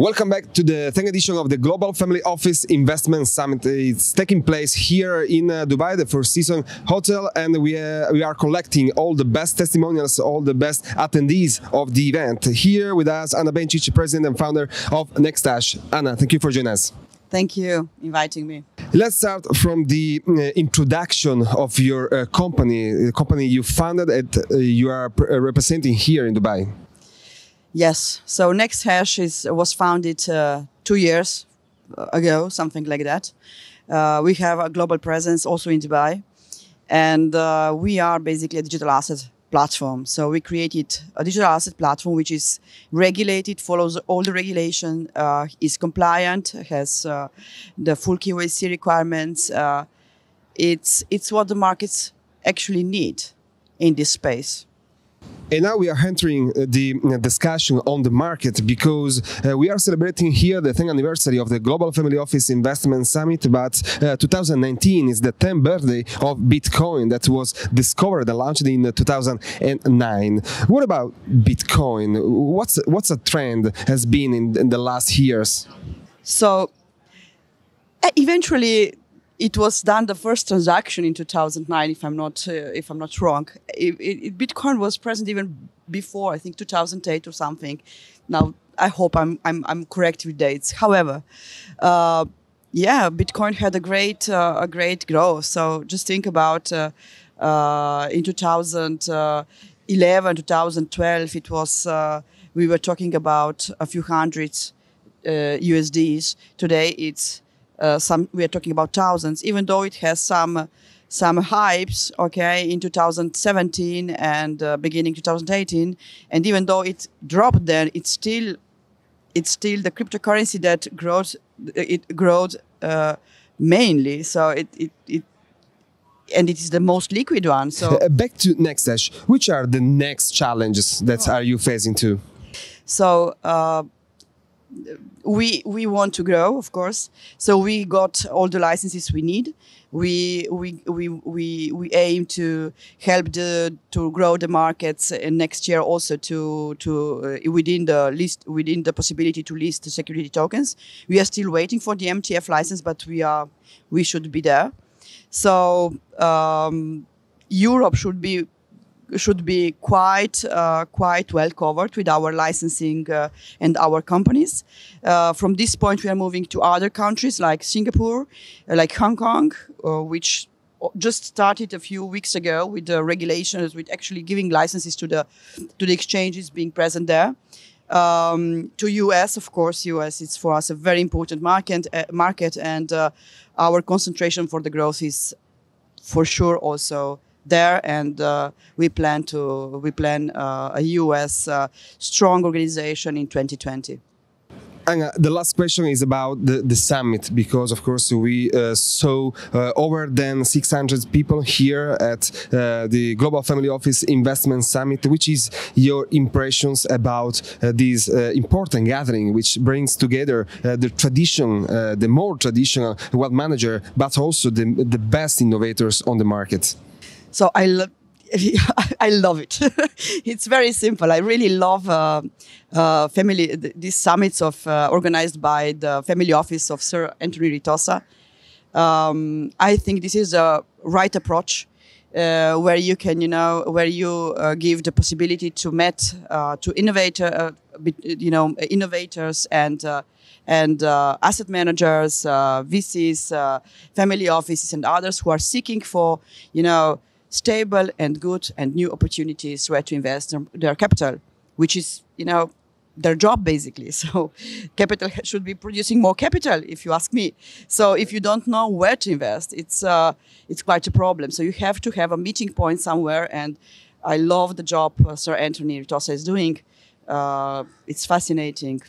Welcome back to the 10th edition of the Global Family Office Investment Summit. It's taking place here in uh, Dubai, the Four Seasons Hotel, and we, uh, we are collecting all the best testimonials, all the best attendees of the event. Here with us, Anna Bencic, president and founder of Nextash. Anna, thank you for joining us. Thank you inviting me. Let's start from the uh, introduction of your uh, company, the company you founded and you are representing here in Dubai. Yes. So Next Hash is, was founded uh, two years uh, ago, something like that. Uh, we have a global presence also in Dubai, and uh, we are basically a digital asset platform. So we created a digital asset platform which is regulated, follows all the regulation, uh, is compliant, has uh, the full KYC requirements. it's it's what the markets actually need in this space. And now we are entering uh, the uh, discussion on the market because uh, we are celebrating here the 10th anniversary of the Global Family Office Investment Summit, but uh, 2019 is the 10th birthday of Bitcoin that was discovered and launched in uh, 2009. What about Bitcoin? What's what's a trend has been in, in the last years? So eventually it was done the first transaction in 2009 if i'm not uh, if i'm not wrong it, it, bitcoin was present even before i think 2008 or something now i hope i'm i'm, I'm correct with dates however uh, yeah bitcoin had a great uh, a great growth so just think about uh, uh, in 2011 2012 it was uh, we were talking about a few hundreds usds today it's uh, some we are talking about thousands, even though it has some some hypes, okay, in 2017 and uh, beginning 2018. And even though it dropped then, it's still it's still the cryptocurrency that grows it grows uh, mainly. So it, it it and it is the most liquid one. So back to next dash. which are the next challenges that oh. are you facing too? So. Uh, we we want to grow, of course. So we got all the licenses we need. We we we we, we aim to help the to grow the markets and next year also to to uh, within the list within the possibility to list the security tokens. We are still waiting for the MTF license, but we are we should be there. So um, Europe should be should be quite uh, quite well covered with our licensing uh, and our companies. Uh, from this point, we are moving to other countries like Singapore, like Hong Kong, which just started a few weeks ago with the regulations, with actually giving licenses to the to the exchanges being present there. Um, to US, of course, US is for us a very important market. Uh, market, and uh, our concentration for the growth is for sure also there, and uh, we plan to we plan uh, a U.S. Uh, strong organization in 2020 the last question is about the, the summit because, of course, we uh, saw uh, over than 600 people here at uh, the Global Family Office Investment Summit. Which is your impressions about this important gathering, which brings together the tradition, the more traditional wealth manager, but also the, the best innovators on the market? So I love. I love it. it's very simple. I really love uh, uh, family th- these summits of uh, organized by the family office of Sir Anthony Ritosa. Um, I think this is a right approach uh, where you can, you know, where you uh, give the possibility to met uh, to innovator, you know, innovators and and asset managers, VCs, family offices, and others who are seeking for, you know stable and good and new opportunities where to invest their, capital, which is, you know, their job basically. So capital should be producing more capital, if you ask me. So if you don't know where to invest, it's uh, it's quite a problem. So you have to have a meeting point somewhere. And I love the job uh, Sir Anthony Ritosa is doing. Uh, it's fascinating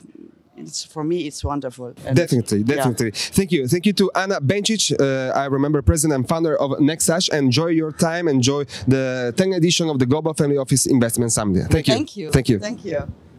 it's for me it's wonderful. And definitely, definitely. Yeah. Thank you, thank you to Anna Bencic. Uh, I remember president and founder of Nextash. Enjoy your time. Enjoy the 10th edition of the Global Family Office Investment Summit. Thank you. Thank you. Thank you. Thank you.